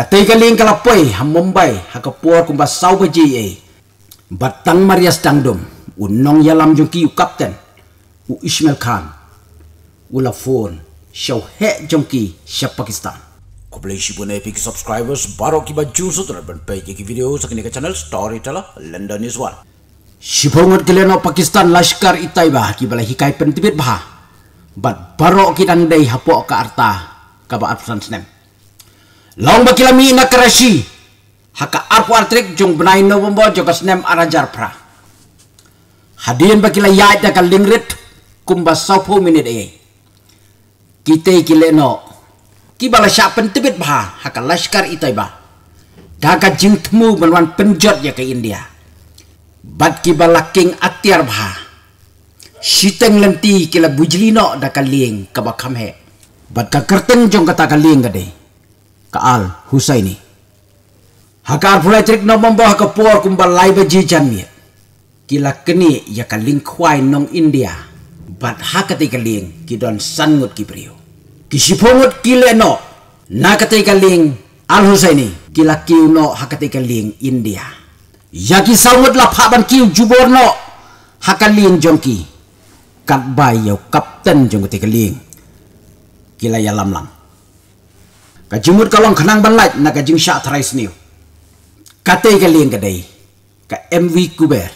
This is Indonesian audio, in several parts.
Katei kaling kalapoi Mumbai hakapuar kumba sauba GA. Batang Marias Dangdom unong yalam jongki u ya kapten u Ismail Khan u Lafon, show he jongki siya Pakistan. po na epic subscribers baro kiba juice terban page ki video sakni kinika channel storyteller London is one. Shibongot geleno Pakistan Lashkar Itaiba ki bala hikay pentibit bah. Bat baro ki dangdai hapo ka arta ka ba absan snem long bakila mi na karashi haka arpo artrik jung benai no bombo jokas nem arajar pra Hadian bakila yai da kalingrit lingrit kumba sopo minit e kite kile no kibala shapen pentibit bah haka laskar itai bah daga temu melwan penjot ya ke India bat kibala king atiar bah siteng lenti kila bujlino da ling kaba kamhe bat ka jong kata kaling ling gade Kaal Husaini. Hakar pula trik no bomba ke por kumba laiba ji jamia. Kila kini ya kaling khwai nong India. Bat hakati kaling kidon sangut kibrio. ki le no. ka kaling Al Husaini kila kiu no hakati kaling India. ya Yaki sangut lapaban kiu jubor no. hakalin jongki. Kat yo kapten jongkuti kaling. Kila ya lam lam. Kajimut kalong kenang ban lait na kajing jingsha rice new. kate galing leng ka mv kuber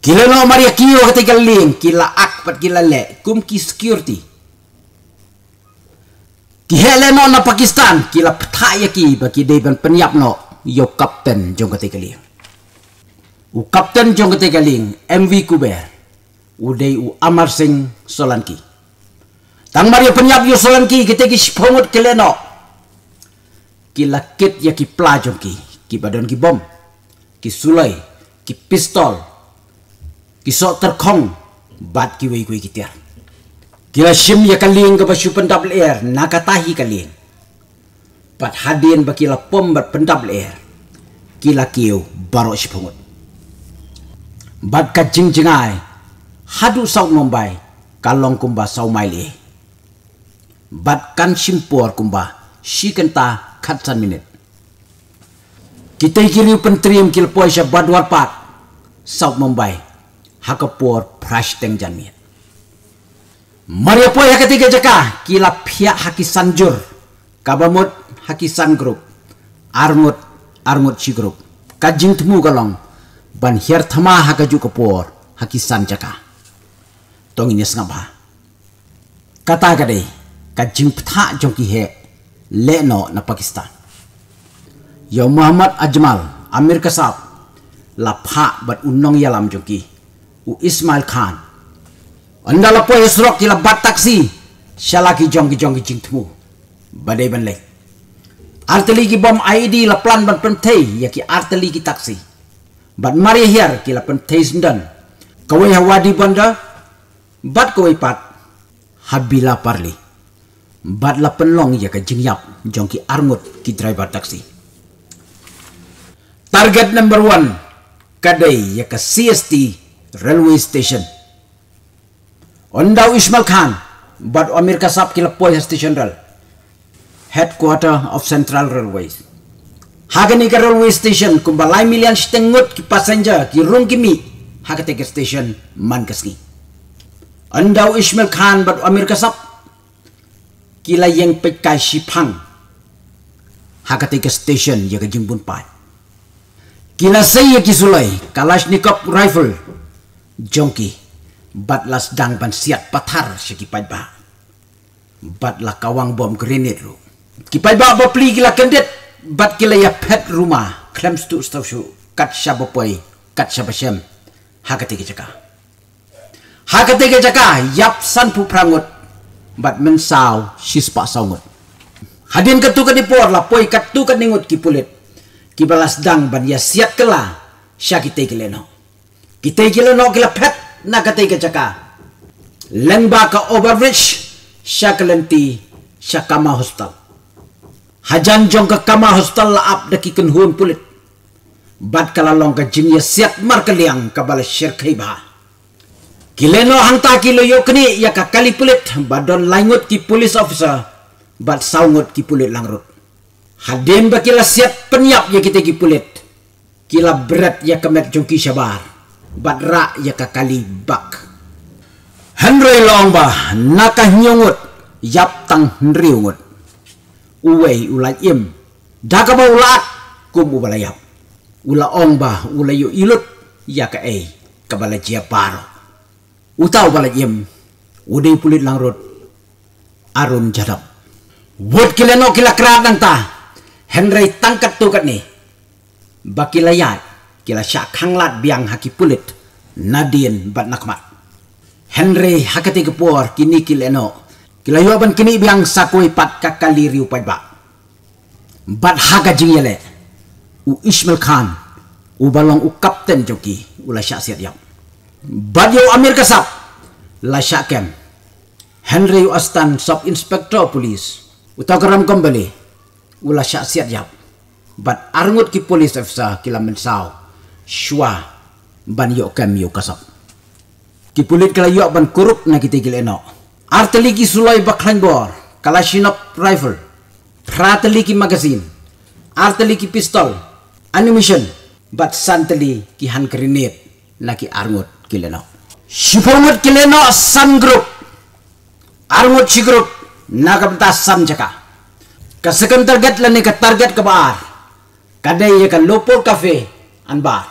kila no maria kio kate galing. kila ak pat kila le kum ki security ki no na pakistan kila pataya ki ba ki ban penyap no yo kapten jong kate galing. u kapten jong kate galing. mv kuber u dei u amar singh solanki Tang Mario penyap Yerusalem ki kita ki sepungut keleno. Ki lakit ya ki pelajong ki, ki badan ki bom, ki sulai, ki pistol, ki sok terkong, bat ki wei kui kitiar. Kila shim ya kaling ke basyu pendap leher, nakatahi kaling. Pat hadin la pom bat pendap ki Kila kiu barok sepungut. Bat kajing jengai, hadu saut mombai, kalong kumba saumai leher bat kan simpor kumba shikenta khatsan minit kita kiri pentriam kil poisa badwar pat South Mumbai hakapor prash teng janmiet Maria poya ketiga jaka kila pia haki sanjur kabamut haki san group armut armut si group kajing temu galong ban hier thama hakaju kapor haki san jaka tong ini sengapa kata kadai pta jong ki he le no na Pakistan yo ya Muhammad Ajmal Amir Kasab la pha bat unnong yalam ki u Ismail Khan anda la po esrok ki la bat taksi shalaki jongki jongki tmu badai ban le arteli ki bom ID e la plan ban pentei ya ki arteli ki taksi bat mari hier ki la pentei sendan kawai hawadi banda bat kawai pat habila parli bat la penlong ya ke jingyap armut ki ki driver taksi target number one kadai ya ke CST railway station ondaw Ismail Khan bat Amir Kasab ki lapoy station rel. headquarter of Central Railways hagani ke railway station kumbalai milian stengut ki passenger ki rung ki mi hagate station man kaski ondaw Ismail Khan bat Amir Kasab kila yang pekai sipang hakatika station yaga jimbun pai kila saya kisulai kalashnikov rifle jongki batlas dang ban siat patar pai ba batla kawang bom grenade ru kipai ba ba pli kila kendet bat kila ya pet rumah klems tu stav shu kat shabopoi kat shabashem hakatika jaka hakatika jaka yap san pu prangot bat men saw sispa sawot hadin ketukan di por la poi katukan ningot kipulit balas dang ban ya siat kala sya kita kileno kita kileno la pet na ka chaka lengba ka overbridge sya kelenti sya kama hostel hajan jong ka kama hostel la ap dakikan hun pulit bat kalalong ka jim ya siat mar keliang kabala syirkai bah Kileno hangta kilo yokni ya ka pulit badon langut ki police officer bad saungut ki pulit langrut. Hadem ba kila siap penyap ya kita ki pulit. Kila berat ya kemet jongki syabar. bad rak ya ka bak Henry long ba naka nyongut yap tang Henry ungut. Uwei ulai im. Daga ba ulat kum yap. Ula ong ba ulayu ilut ya ka ei kabala paro. utau balik yem udai pulit langrot arun jadap wot kila no kila kerat nang ta henry tangkat tu kat ni bakila ya kila syak hanglat biang haki pulit nadien bat nakmat henry hakati kepor kini kila no kila yoban kini biang sakui pat kakali riu pat ba bat haga jingyele u ismail khan u balong u kapten joki ula syak siat yang yo Amir Kasab, Lashaken, Henry Astan, Sub Inspector polis, utakaram kembali, ula syak siat yap, bat arngut ki polis efsa kila mensau, shua ban yo kem yo kasap. Ki pulit kala yo ban korup na kite gile no Arteli ki sulai baklan bor, kalashinop rifle, prateli ki magazine, arteli ki pistol, animation, bat santeli ki hand grenade, naki arngut kileno shifongot kileno san group arngot shi group nakabta sam jaka kasakan target lani ka target ka baar kadai ye ka lopol kafe an baar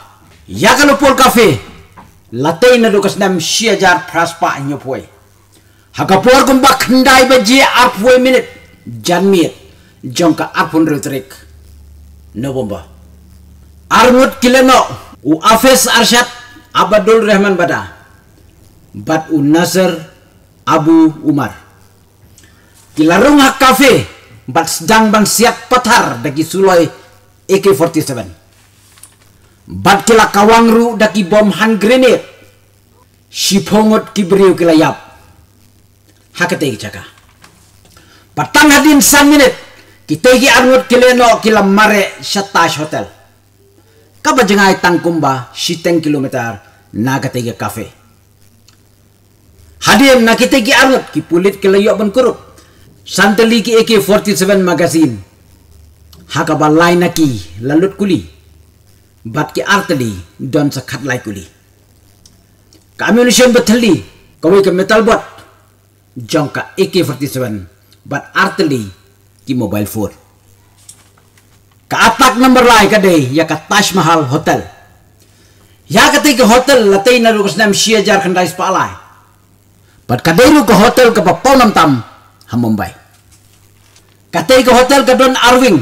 ya ka lopol kafe latai na dukas nam shi ajar praspa anyo poi hakapor kumba khandai ba je arpoi minute janmir ka arpun rutrik no bomba armut kileno u afes Arshat. Abdul Rahman Bada, Batu un Abu Umar. Kilarung hak kafe bat sedang bang siak patar daki suloi AK-47. Bat kila kawangru daki bom hand grenade. Sipongot kibriu kila yap. Hakatai kicaka. Patang hadin san minit. Kitegi arngot kileno kila mare syatash hotel. Kabajengai tangkumba siteng kilometer nakatege kafe hadem nakitege arut ki pulit ke layok ban kurup Santeli ki AK47 magazine Hakabal laina naki lalut kuli bat ki arteli don sakat khat lai kuli communication bathali kawai ke metal bot jongka AK47 bat arteli ki mobile phone ka attack number lai kadai ya ka Taj Mahal hotel Ya ketika ke hotel latai naru ke nam sia jar kendai spalai. Pat kadairu ke hotel ke nam tam ham Mumbai. ke hotel ke don Arwing.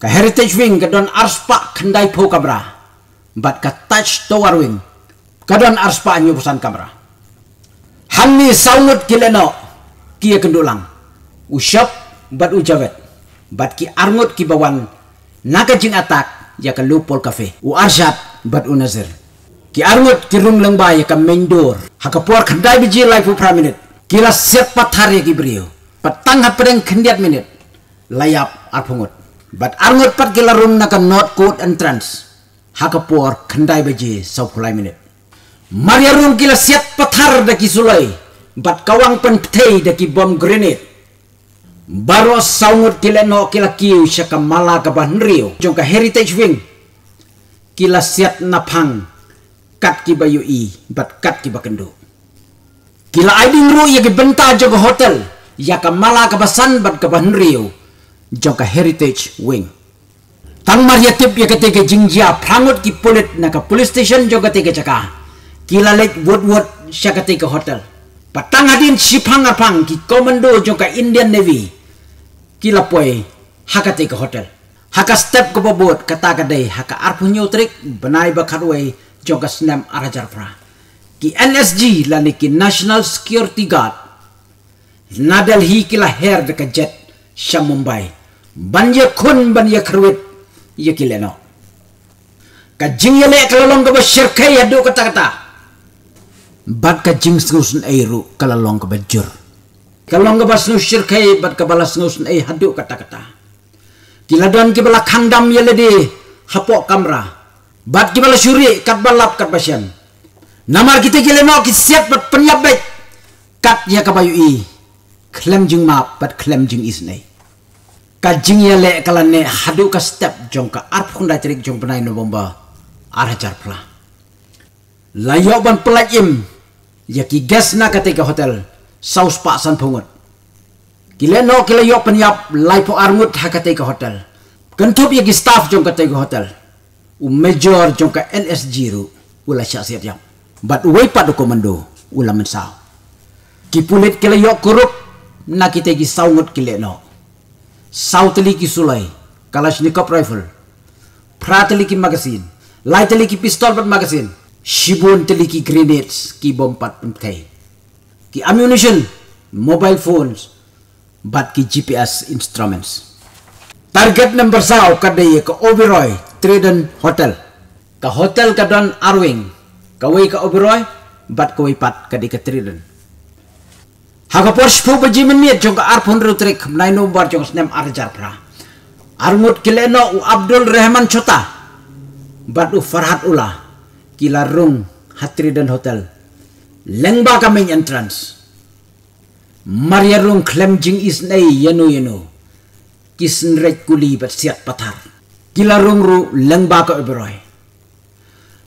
Ke heritage wing ke don Arspa kendai po kabra. Bat ke touch tower wing. Ke don Arspa pusan kabra. Hanni saungut kileno kia kendulang. ushop, bat ujawet. Bat ki arngut ki bawan. Naka jing atak ya ke lupol kafe. U bat unazir ki arngot ki rum leng baye kam mendor haka por kandai biji lai fu minute kila set pathare ki brio patang ha pedeng kendiat minute layap arpungot bat arngot pat kila rum naka not code entrance haka por kandai biji sau minute minute maria rum kila set pathar da ki sulai bat kawang pentai da ki bom grenade Baru saungut kila no kila kiu syaka mala ka rio. Jongka heritage wing kila siat napang kat ki bayu i bat kat ki bakendo kila aiding ru ya benta joga hotel ya ka mala ka basan bat ka banrio joga heritage wing tang maria tip ya ke tege jingjia prangot ki pulit na ka police station joga tege chaka kila lek wood wood shaka tege hotel patang adin sipang apang ki komando joga indian navy kila poi hakate ka hotel haka step ke bobot kata gede haka arpu nyutrik benai bakarway joga nem arajar pra ki NSG lani ki National Security Guard nadal hi ki la her jet Mumbai banja kun banja ye kerwit ki leno ka jing ye le kalalong ke ba ya kata kata bat ka jing sengusun airu kalalong ke ba kalalong ke ba snus bat ka balas sengusun air hadu kata kata Tiladan kibala khandam di hapok kamra. Bat kibala syuri kat balap kat pasien. Namar kita kilemo kisiat bat penyabek. Kat ya bayu i. Klem jing map bat klem jing ka jing ya le kalane hadu ka step jong ka arp cerik jong penai no bomba. Arhajar pula. Layok ban pelajim. Ya ki gas na ketika hotel. Saus pak san pungut. Kile no kile yok penyap laipo armut hakate ke hotel. Kentup ya staff jong kate ke hotel. U major jong ke NSG ru ula syasiat yap. Bat wei pat komando ula mensau. Kipulit kile yok korup na kite gi saungut kile no. Sauteli ki sulai Kalashnikov rifle. Prateli ki magazine Laiteli ki pistol bat magazine Shibun teliki grenades ki bom pat Ki ammunition, mobile phones, bat ki GPS instruments. Target number sao kada ye ka Oberoi Trident Hotel. Ka hotel ka don Arwing. Ka wei ka Oberoi bat ka wei pat kada ka Trident. Haka Porsche ba jimin miet jong ka arpon rutrik nai nombar jong snem arjar pra. Armut kileno u Abdul Rahman Chota. Bat u Farhat Ula. Kilarung Hatridan Hotel. Lengba kami entrance. Maria Mariarlong klem is nei yano yano. Kisn red kuli bat siat patar. rong ru leng baka iberoy.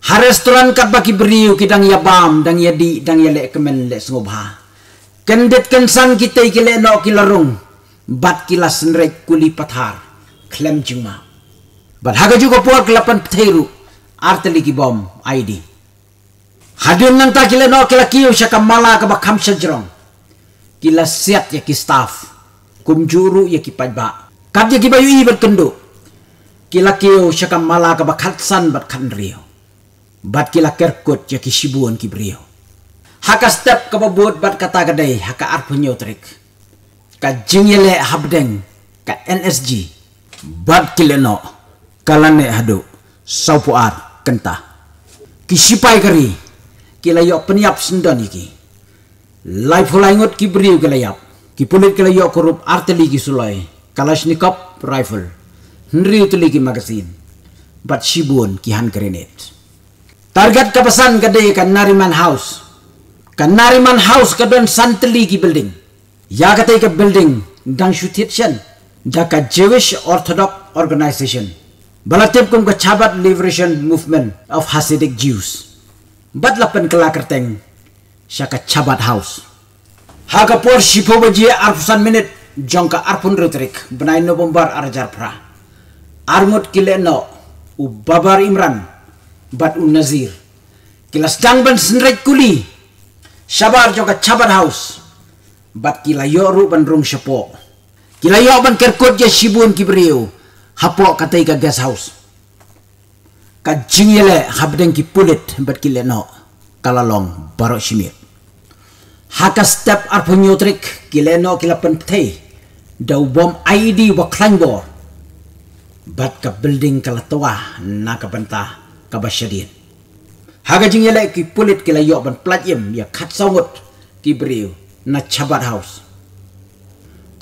Ha restoran kat baki beriu kidang ya bam dang ya di dang yale kemen le sngobha. Kendet kensan kita ikile no rong Bat kila senrek kuli patar. klem jing ma. Bat haga juga puak kelapan petiru Arteli ki bom ID. Hadun nang kile no kila kiu syaka mala bakam sejrong. Kila set ya ki staff kum juru ya ki pajba kap ya ki bayu i berkendu kila lakiu syakam mala ka bakhatsan bat kan rio bat kila kerkut ya ki shibuan ki brio haka step ka babut bat kata gadai haka arpunyo trik ka jingile habdeng ka NSG bat kileno, kalane kalane hadu kenta, kentah kisipai kari kilayok peniap sendan iki life laifulaingot ki briu galayap ki pulit kalayo korup arteli ki sulai kalashnikov rifle nriu teli ki magazine bat shibun ki hand grenade target kapasan kade kan nariman house kan nariman house don santeli ki building ya kate ka building dang shutitshan daka jewish orthodox organization balatip kum ka chabat liberation movement of hasidic jews bat lapen kelakerteng shaka chabat house haka por shipo baji arfusan minute jonka arpun rutrik benai no bombar arjar pra armut kile no u babar imran bat un nazir stang ban sendrek kuli shabar jonka chabat house bat kila yoru ban rung shapo kila yoru ban kerkot ya shibun kibriu hapo katai ka gas house kajingile jingyele habdeng ki pulit bat kile no kalalong barok shimir haka step arpo nyutrik kileno kilapan ptei daubom bom ID waklanggo bat ka building tua, na kabanta kabasyarin haga jing yelai ki pulit kila yopan ban platyem ya kat songot ki briu na chabat house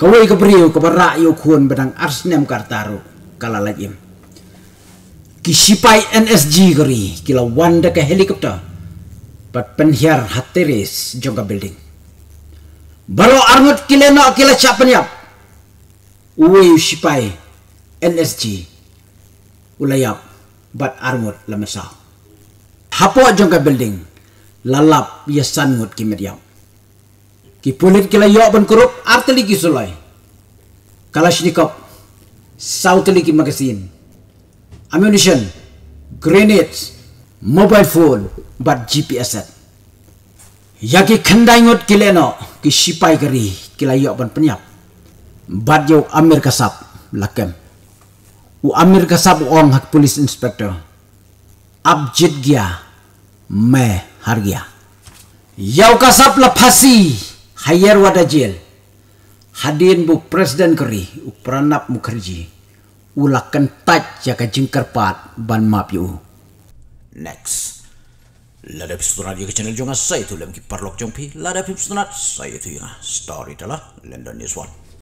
kawai ka briu ka bara yo badang arsnem kartaru kala lajim ki sipai NSG gari kila wanda ka helikopter But penhiar hatiris jonga building. Balo armut kile no kile chapanyap. Uwe ushipai NSG ulayap but armut lamasa. Hapo jonga building lalap yasan ngot ki Kipulit kila yo ban kurup arteli kisulai. Kalashnikov ki magazine. Ammunition, grenades, mobile phone but GPS set. yaki khandai ngot kileno ki sipai gari kilayo ban penyap bat yo amir kasap lakem u amir kasap uang hak polis inspector abjit gya me har yau kasap la phasi hayer wada jail hadin bu presiden kari u pranap mukherjee ulakan taj jaka jingkar pat ban mapiu next Ladap Sutunat Yuki Channel Jonga Saya itu Lemki Parlok Jongpi Ladap Sutunat Saya itu Yunga Story adalah London News One